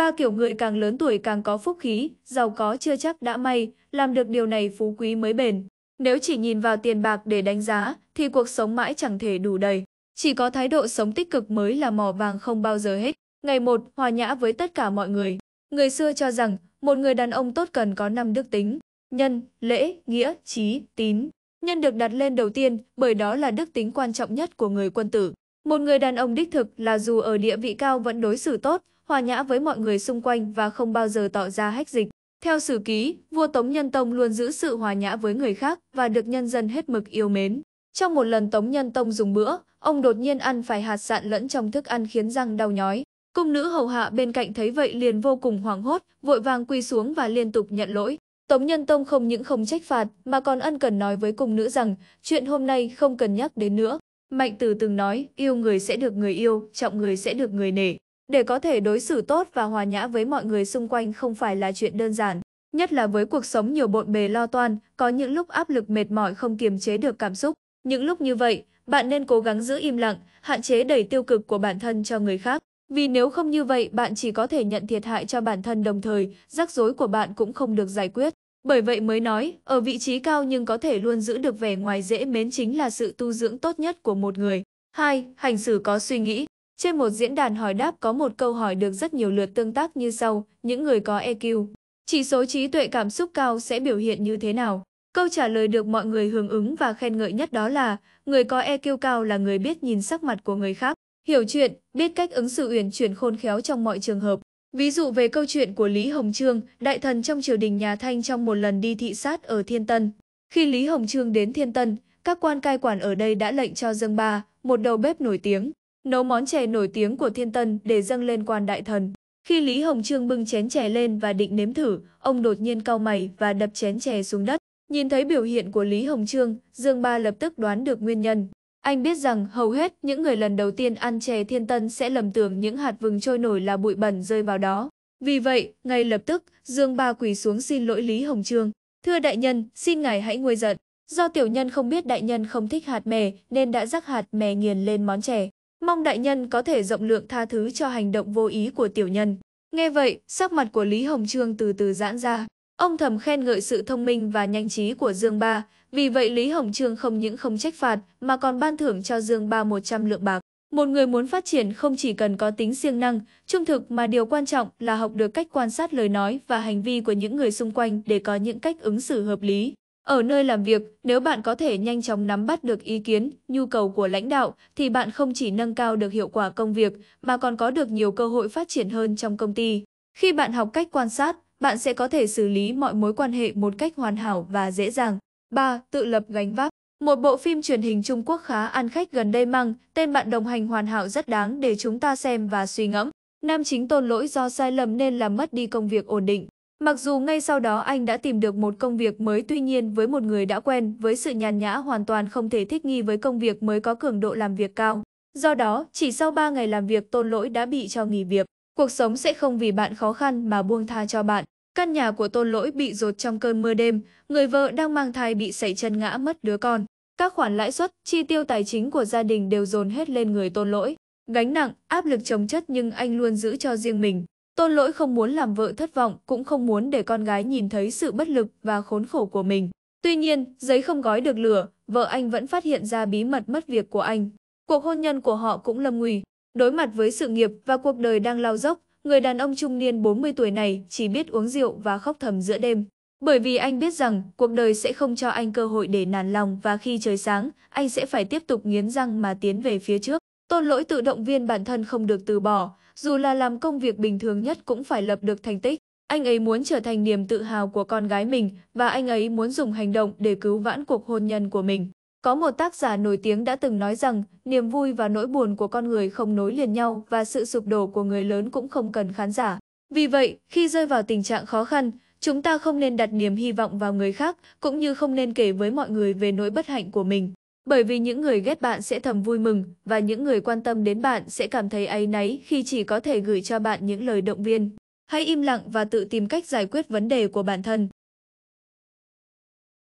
Ba kiểu người càng lớn tuổi càng có phúc khí, giàu có chưa chắc đã may, làm được điều này phú quý mới bền. Nếu chỉ nhìn vào tiền bạc để đánh giá, thì cuộc sống mãi chẳng thể đủ đầy. Chỉ có thái độ sống tích cực mới là mỏ vàng không bao giờ hết. Ngày một, hòa nhã với tất cả mọi người. Người xưa cho rằng, một người đàn ông tốt cần có năm đức tính. Nhân, lễ, nghĩa, trí, tín. Nhân được đặt lên đầu tiên bởi đó là đức tính quan trọng nhất của người quân tử. Một người đàn ông đích thực là dù ở địa vị cao vẫn đối xử tốt, hòa nhã với mọi người xung quanh và không bao giờ tỏ ra hách dịch. Theo sử ký, vua Tống Nhân Tông luôn giữ sự hòa nhã với người khác và được nhân dân hết mực yêu mến. Trong một lần Tống Nhân Tông dùng bữa, ông đột nhiên ăn phải hạt sạn lẫn trong thức ăn khiến răng đau nhói. Cung nữ hầu hạ bên cạnh thấy vậy liền vô cùng hoảng hốt, vội vàng quy xuống và liên tục nhận lỗi. Tống Nhân Tông không những không trách phạt mà còn ân cần nói với cung nữ rằng chuyện hôm nay không cần nhắc đến nữa. Mạnh Tử từng nói, yêu người sẽ được người yêu, trọng người sẽ được người nể. Để có thể đối xử tốt và hòa nhã với mọi người xung quanh không phải là chuyện đơn giản. Nhất là với cuộc sống nhiều bộn bề lo toan, có những lúc áp lực mệt mỏi không kiềm chế được cảm xúc. Những lúc như vậy, bạn nên cố gắng giữ im lặng, hạn chế đẩy tiêu cực của bản thân cho người khác. Vì nếu không như vậy, bạn chỉ có thể nhận thiệt hại cho bản thân đồng thời, rắc rối của bạn cũng không được giải quyết. Bởi vậy mới nói, ở vị trí cao nhưng có thể luôn giữ được vẻ ngoài dễ mến chính là sự tu dưỡng tốt nhất của một người. 2. Hành xử có suy nghĩ Trên một diễn đàn hỏi đáp có một câu hỏi được rất nhiều lượt tương tác như sau, những người có EQ. Chỉ số trí tuệ cảm xúc cao sẽ biểu hiện như thế nào? Câu trả lời được mọi người hưởng ứng và khen ngợi nhất đó là người có EQ cao là người biết nhìn sắc mặt của người khác, hiểu chuyện, biết cách ứng xử uyển chuyển khôn khéo trong mọi trường hợp. Ví dụ về câu chuyện của Lý Hồng Trương, đại thần trong triều đình nhà Thanh trong một lần đi thị sát ở Thiên Tân. Khi Lý Hồng Trương đến Thiên Tân, các quan cai quản ở đây đã lệnh cho Dương ba, một đầu bếp nổi tiếng, nấu món chè nổi tiếng của Thiên Tân để dâng lên quan đại thần. Khi Lý Hồng Trương bưng chén chè lên và định nếm thử, ông đột nhiên cau mày và đập chén chè xuống đất. Nhìn thấy biểu hiện của Lý Hồng Trương, Dương Ba lập tức đoán được nguyên nhân. Anh biết rằng hầu hết những người lần đầu tiên ăn chè thiên tân sẽ lầm tưởng những hạt vừng trôi nổi là bụi bẩn rơi vào đó. Vì vậy, ngay lập tức, Dương Ba quỳ xuống xin lỗi Lý Hồng Trương. Thưa đại nhân, xin ngài hãy nguôi giận. Do tiểu nhân không biết đại nhân không thích hạt mè nên đã rắc hạt mè nghiền lên món chè. Mong đại nhân có thể rộng lượng tha thứ cho hành động vô ý của tiểu nhân. Nghe vậy, sắc mặt của Lý Hồng Trương từ từ giãn ra. Ông thầm khen ngợi sự thông minh và nhanh trí của Dương Ba, vì vậy Lý Hồng Trương không những không trách phạt mà còn ban thưởng cho Dương Ba 100 lượng bạc. Một người muốn phát triển không chỉ cần có tính siêng năng, trung thực mà điều quan trọng là học được cách quan sát lời nói và hành vi của những người xung quanh để có những cách ứng xử hợp lý. Ở nơi làm việc, nếu bạn có thể nhanh chóng nắm bắt được ý kiến, nhu cầu của lãnh đạo, thì bạn không chỉ nâng cao được hiệu quả công việc mà còn có được nhiều cơ hội phát triển hơn trong công ty. Khi bạn học cách quan sát, bạn sẽ có thể xử lý mọi mối quan hệ một cách hoàn hảo và dễ dàng. 3. Tự lập gánh vác Một bộ phim truyền hình Trung Quốc khá ăn khách gần đây mang tên Bạn đồng hành hoàn hảo rất đáng để chúng ta xem và suy ngẫm. Nam chính tôn lỗi do sai lầm nên làm mất đi công việc ổn định. Mặc dù ngay sau đó anh đã tìm được một công việc mới tuy nhiên với một người đã quen với sự nhàn nhã hoàn toàn không thể thích nghi với công việc mới có cường độ làm việc cao. Do đó, chỉ sau 3 ngày làm việc tôn lỗi đã bị cho nghỉ việc cuộc sống sẽ không vì bạn khó khăn mà buông tha cho bạn. Căn nhà của tôn lỗi bị rột trong cơn mưa đêm, người vợ đang mang thai bị sẩy chân ngã mất đứa con. Các khoản lãi suất, chi tiêu tài chính của gia đình đều dồn hết lên người tôn lỗi. Gánh nặng, áp lực chồng chất nhưng anh luôn giữ cho riêng mình. Tôn lỗi không muốn làm vợ thất vọng, cũng không muốn để con gái nhìn thấy sự bất lực và khốn khổ của mình. Tuy nhiên, giấy không gói được lửa, vợ anh vẫn phát hiện ra bí mật mất việc của anh. Cuộc hôn nhân của họ cũng lâm nguy. Đối mặt với sự nghiệp và cuộc đời đang lao dốc, người đàn ông trung niên 40 tuổi này chỉ biết uống rượu và khóc thầm giữa đêm. Bởi vì anh biết rằng cuộc đời sẽ không cho anh cơ hội để nản lòng và khi trời sáng, anh sẽ phải tiếp tục nghiến răng mà tiến về phía trước. Tôn lỗi tự động viên bản thân không được từ bỏ, dù là làm công việc bình thường nhất cũng phải lập được thành tích. Anh ấy muốn trở thành niềm tự hào của con gái mình và anh ấy muốn dùng hành động để cứu vãn cuộc hôn nhân của mình. Có một tác giả nổi tiếng đã từng nói rằng niềm vui và nỗi buồn của con người không nối liền nhau và sự sụp đổ của người lớn cũng không cần khán giả. Vì vậy, khi rơi vào tình trạng khó khăn, chúng ta không nên đặt niềm hy vọng vào người khác cũng như không nên kể với mọi người về nỗi bất hạnh của mình. Bởi vì những người ghét bạn sẽ thầm vui mừng và những người quan tâm đến bạn sẽ cảm thấy áy náy khi chỉ có thể gửi cho bạn những lời động viên. Hãy im lặng và tự tìm cách giải quyết vấn đề của bản thân.